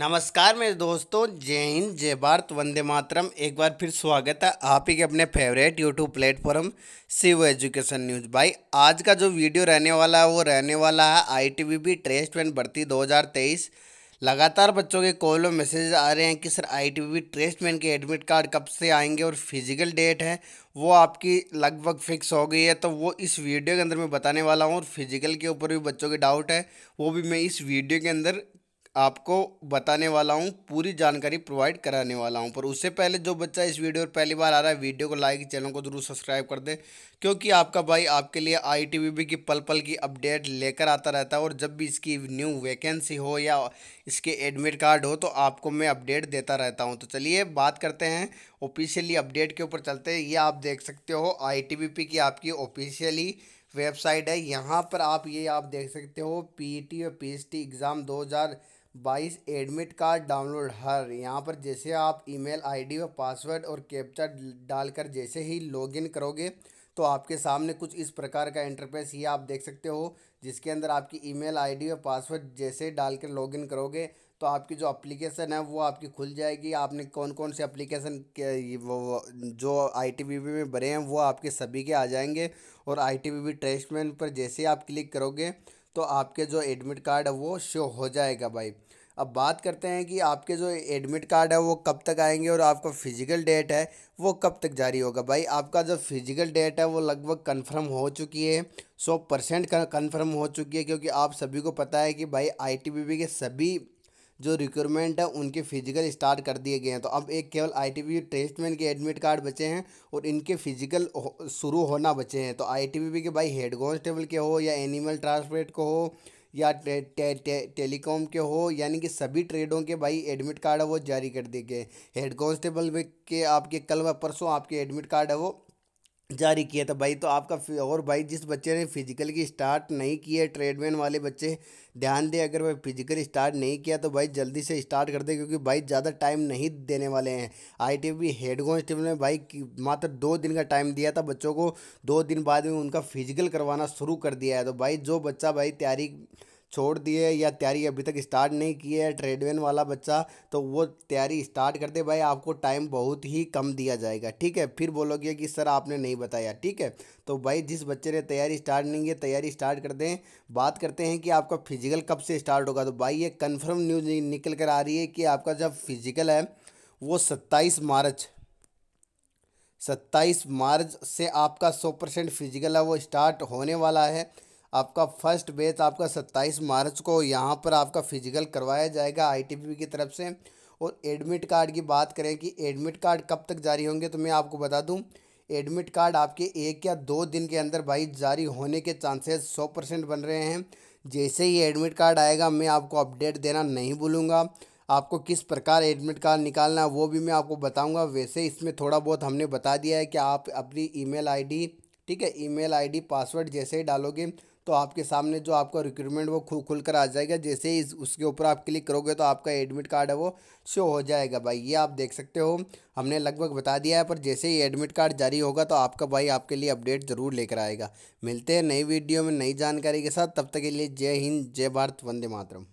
नमस्कार मेरे दोस्तों जय हिंद जय भारत वंदे मातरम एक बार फिर स्वागत है आप ही के अपने favourite YouTube platform Shiv education news भाई आज का जो वीडियो रहने वाला है वो रहने वाला है I T B P test दो भर्ती 2023 लगातार बच्चों के कॉल में मैसेज आ रहे हैं कि sir I T B test के एडमिट कार्ड कब से आएंगे और फिजिकल डेट है वो आपकी लगभग फिक्स हो गई है तो वो इस वीडियो के अंदर मैं बताने वाला हूँ और फिजिकल के ऊपर भी बच्चों के डाउट है वो भी मैं इस वीडियो के अंदर आपको बताने वाला हूँ पूरी जानकारी प्रोवाइड कराने वाला हूँ पर उससे पहले जो बच्चा इस वीडियो पर पहली बार आ रहा है वीडियो को लाइक चैनल को जरूर सब्सक्राइब कर दें क्योंकि आपका भाई आपके लिए आई की पल पल की अपडेट लेकर आता रहता है और जब भी इसकी न्यू वैकेंसी हो या इसके एडमिट कार्ड हो तो आपको मैं अपडेट देता रहता हूँ तो चलिए बात करते हैं ऑफिशियली अपडेट के ऊपर चलते हैं ये आप देख सकते हो आई की आपकी ऑफिशियली वेबसाइट है यहाँ पर आप ये आप देख सकते हो टी e और टी एग्ज़ाम हज़ार बाईस एडमिट कार्ड डाउनलोड हर यहाँ पर जैसे आप ईमेल आईडी व पासवर्ड और कैप्चा डालकर जैसे ही लॉगिन करोगे तो आपके सामने कुछ इस प्रकार का इंटरफेस ये आप देख सकते हो जिसके अंदर आपकी ईमेल आईडी व पासवर्ड जैसे डालकर लॉगिन करोगे तो आपकी जो एप्लीकेशन है वो आपकी खुल जाएगी आपने कौन कौन से एप्लीकेशन के वो जो आईटीबीपी में भरे हैं वो आपके सभी के आ जाएंगे और आईटीबीपी टेस्टमेंट पर जैसे आप क्लिक करोगे तो आपके जो एडमिट कार्ड है वो शो हो जाएगा भाई अब बात करते हैं कि आपके जो एडमिट कार्ड है वो कब तक आएंगे और आपका फिजिकल डेट है वो कब तक जारी होगा भाई आपका जो फिजिकल डेट है वो लगभग कंफर्म हो चुकी है सौ परसेंट कन्फर्म हो चुकी है क्योंकि आप सभी को पता है कि भाई आईटीबीपी के सभी जो रिक्रूटमेंट है उनके फिजिकल स्टार्ट कर दिए गए हैं तो अब एक केवल आईटीबी टेस्टमैन के एडमिट कार्ड बचे हैं और इनके फिजिकल शुरू होना बचे हैं तो आईटीबी के भाई हेड कॉन्स्टेबल के हो या एनिमल ट्रांसपोर्ट को हो या टे, टे, टे, टेलीकॉम के हो यानी कि सभी ट्रेडों के भाई एडमिट कार्ड है वो जारी कर दिए गए हेड कॉन्स्टेबल के आपके कल व परसों आपके एडमिट कार्ड है वो जारी किया था भाई तो आपका और भाई जिस बच्चे ने फिजिकल की स्टार्ट नहीं की है ट्रेडमैन वाले बच्चे ध्यान दें अगर भाई फिजिकल स्टार्ट नहीं किया तो भाई जल्दी से स्टार्ट कर दे क्योंकि भाई ज़्यादा टाइम नहीं देने वाले हैं आईटीबी हेड कॉन्स्टेबल ने भाई मात्र दो दिन का टाइम दिया था बच्चों को दो दिन बाद में उनका फिजिकल करवाना शुरू कर दिया है तो भाई जो बच्चा भाई तैयारी छोड़ दिए या तैयारी अभी तक स्टार्ट नहीं की है ट्रेडवेन वाला बच्चा तो वो तैयारी स्टार्ट कर दे भाई आपको टाइम बहुत ही कम दिया जाएगा ठीक है फिर बोलोगे कि सर आपने नहीं बताया ठीक है तो भाई जिस बच्चे ने तैयारी स्टार्ट नहीं की तैयारी स्टार्ट कर दें बात करते हैं कि आपका फिजिकल कब से स्टार्ट होगा तो भाई ये कन्फर्म न्यूज़ निकल कर आ रही है कि आपका जब फिजिकल है वो सत्ताईस मार्च सत्ताईस मार्च से आपका सौ परसेंट फिजिकल है वो स्टार्ट होने वाला है आपका फर्स्ट बेच आपका 27 मार्च को यहाँ पर आपका फिजिकल करवाया जाएगा आईटीबीपी की तरफ से और एडमिट कार्ड की बात करें कि एडमिट कार्ड कब तक जारी होंगे तो मैं आपको बता दूँ एडमिट कार्ड आपके एक या दो दिन के अंदर भाई जारी होने के चांसेस सौ परसेंट बन रहे हैं जैसे ही एडमिट कार्ड आएगा मैं आपको अपडेट देना नहीं भूलूँगा आपको किस प्रकार एडमिट कार्ड निकालना है वो भी मैं आपको बताऊंगा वैसे इसमें थोड़ा बहुत हमने बता दिया है कि आप अपनी ईमेल आईडी ठीक है ईमेल आईडी पासवर्ड जैसे ही डालोगे तो आपके सामने जो आपका रिक्रूटमेंट वो खुल खुल कर आ जाएगा जैसे ही उसके ऊपर आप क्लिक करोगे तो आपका एडमिट कार्ड है वो शो हो जाएगा भाई ये आप देख सकते हो हमने लगभग बता दिया है पर जैसे ही एडमिट कार्ड जारी होगा तो आपका भाई आपके लिए अपडेट ज़रूर लेकर आएगा मिलते हैं नई वीडियो में नई जानकारी के साथ तब तक के लिए जय हिंद जय भारत वंदे मातरम